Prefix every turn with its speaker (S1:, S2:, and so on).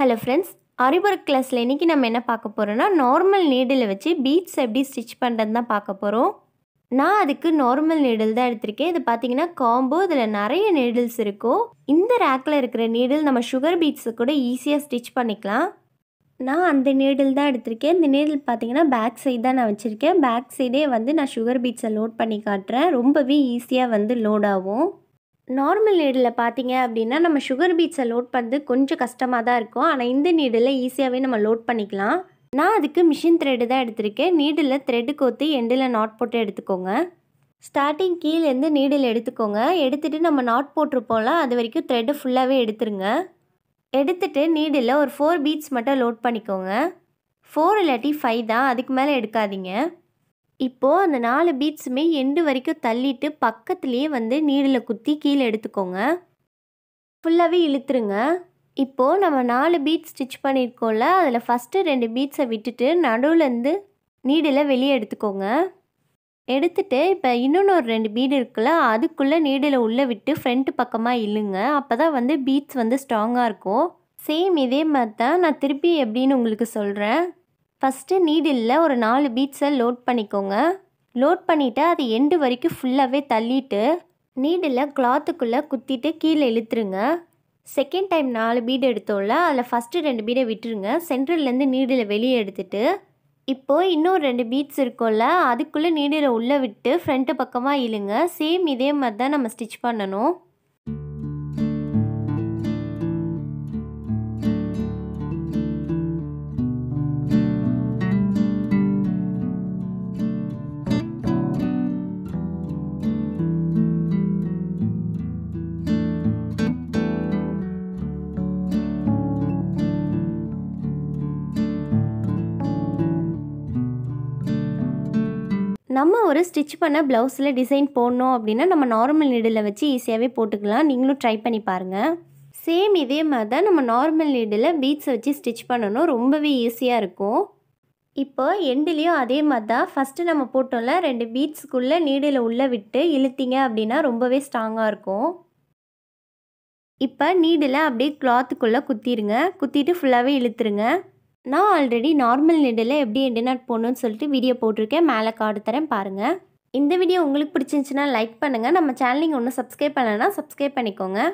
S1: hello friends அறிவொர்க் கிளாஸில் இன்றைக்கி நம்ம என்ன பார்க்க போகிறோன்னா நார்மல் நீடில் வச்சு பீட்ஸ் எப்படி ஸ்டிச் பண்ணுறது தான் பார்க்க போகிறோம் நான் அதுக்கு நார்மல் நீடில் தான் எடுத்திருக்கேன் இது பார்த்தீங்கன்னா காம்போ இதில் நிறைய நீடில்ஸ் இருக்கும் இந்த ரேக்கில் இருக்கிற நீடில் நம்ம சுகர் பீட்ஸை கூட ஈஸியாக ஸ்டிச் பண்ணிக்கலாம் நான் அந்த நீடில் தான் எடுத்திருக்கேன் இந்த நீடில் பார்த்தீங்கன்னா பேக் சைடு தான் நான் வச்சுருக்கேன் பேக் சைடே வந்து நான் சுகர் பீட்ஸை லோட் பண்ணி காட்டுறேன் ரொம்பவே ஈஸியாக வந்து லோட் ஆகும் நார்மல் நீடில் பார்த்தீங்க அப்படின்னா நம்ம சுகர் பீட்ஸை லோட் பண்ணுறது கொஞ்சம் கஷ்டமாக தான் இருக்கும் ஆனால் இந்த நீடில் ஈஸியாகவே நம்ம லோட் பண்ணிக்கலாம் நான் அதுக்கு மிஷின் த்ரெட்டு தான் எடுத்திருக்கேன் நீடில் த்ரெட்டு கோத்து எண்டில் நாட் போட்டு எடுத்துக்கோங்க ஸ்டார்டிங் கீழேருந்து நீடில் எடுத்துக்கோங்க எடுத்துகிட்டு நம்ம நாட் போட்டிருப்போம்ல அது வரைக்கும் த்ரெட்டு ஃபுல்லாகவே எடுத்துருங்க எடுத்துகிட்டு நீடில் ஒரு ஃபோர் பீட்ஸ் மட்டும் லோட் பண்ணிக்கோங்க ஃபோர் இல்லாட்டி ஃபைவ் தான் அதுக்கு மேலே எடுக்காதீங்க இப்போது அந்த நாலு பீட்ஸுமே எண்டு வரைக்கும் தள்ளிட்டு பக்கத்துலேயே வந்து நீடில் குத்தி கீழே எடுத்துக்கோங்க ஃபுல்லாகவே இழுத்துருங்க இப்போது நம்ம நாலு பீட்ஸ் ஸ்டிச் பண்ணியிருக்கோம்ல அதில் ஃபஸ்ட்டு ரெண்டு பீட்ஸை விட்டுட்டு நடுவுலேருந்து நீடில் வெளியே எடுத்துக்கோங்க எடுத்துட்டு இப்போ இன்னொன்று ஒரு ரெண்டு பீடு இருக்குல்ல அதுக்குள்ளே நீடில் உள்ளே விட்டு ஃப்ரண்ட் பக்கமாக இல்லுங்க அப்போ தான் வந்து பீட்ஸ் வந்து ஸ்ட்ராங்காக இருக்கும் சேம் இதே மாதிரி தான் நான் திருப்பி எப்படின்னு உங்களுக்கு சொல்கிறேன் ஃபஸ்ட்டு நீடில் ஒரு நாலு பீட்ஸை லோட் பண்ணிக்கோங்க லோட் பண்ணிவிட்டு அது எண்டு வரைக்கும் ஃபுல்லாகவே தள்ளிட்டு நீடில் கிளாத்துக்குள்ளே குத்திட்டு கீழே இழுத்துருங்க செகண்ட் டைம் நாலு பீடு எடுத்தோம்ல அதில் ஃபஸ்ட்டு ரெண்டு பீடை விட்டுருங்க சென்ட்ரல்லேருந்து நீடில் வெளியே எடுத்துட்டு இப்போது இன்னொரு ரெண்டு பீட்ஸ் இருக்கும்ல அதுக்குள்ளே நீடில் உள்ளே விட்டு ஃப்ரண்ட்டு பக்கமாக இழுங்க சேம் இதே மாதிரி தான் நம்ம ஸ்டிச் பண்ணணும் நம்ம ஒரு ஸ்டிச் பண்ண ப்ளவுஸில் டிசைன் போடணும் அப்படின்னா நம்ம நார்மல் நீடில் வச்சு ஈஸியாகவே போட்டுக்கலாம் நீங்களும் ட்ரை பண்ணி பாருங்கள் சேம் இதே மாதிரி தான் நம்ம நார்மல் நீடில் பீட்ஸை வச்சு ஸ்டிச் பண்ணணும் ரொம்பவே ஈஸியாக இருக்கும் இப்போ எண்டுலேயும் அதே மாதிரி தான் ஃபஸ்ட்டு நம்ம போட்டோம்ல ரெண்டு பீட்ஸுக்குள்ளே நீடில் உள்ளே விட்டு இழுத்திங்க அப்படின்னா ரொம்பவே ஸ்ட்ராங்காக இருக்கும் இப்போ நீடில் அப்படியே கிளாத்துக்குள்ளே குத்திடுங்க குத்திட்டு ஃபுல்லாகவே இழுத்துருங்க நான் ஆல்ரெடி நார்மல் நெடில் எப்படி எண்டினாட் போடணும்னு சொல்லிட்டு வீடியோ போட்டிருக்கேன் மேலே கார்டு தரேன் பாருங்கள் இந்த வீடியோ உங்களுக்கு பிடிச்சிருந்துச்சின்னா லைக் பண்ணுங்கள் நம்ம சேனலிங் ஒன்றும் சப்ஸ்கிரைப் பண்ணலைன்னா சப்ஸ்கிரைப் பண்ணிக்கோங்க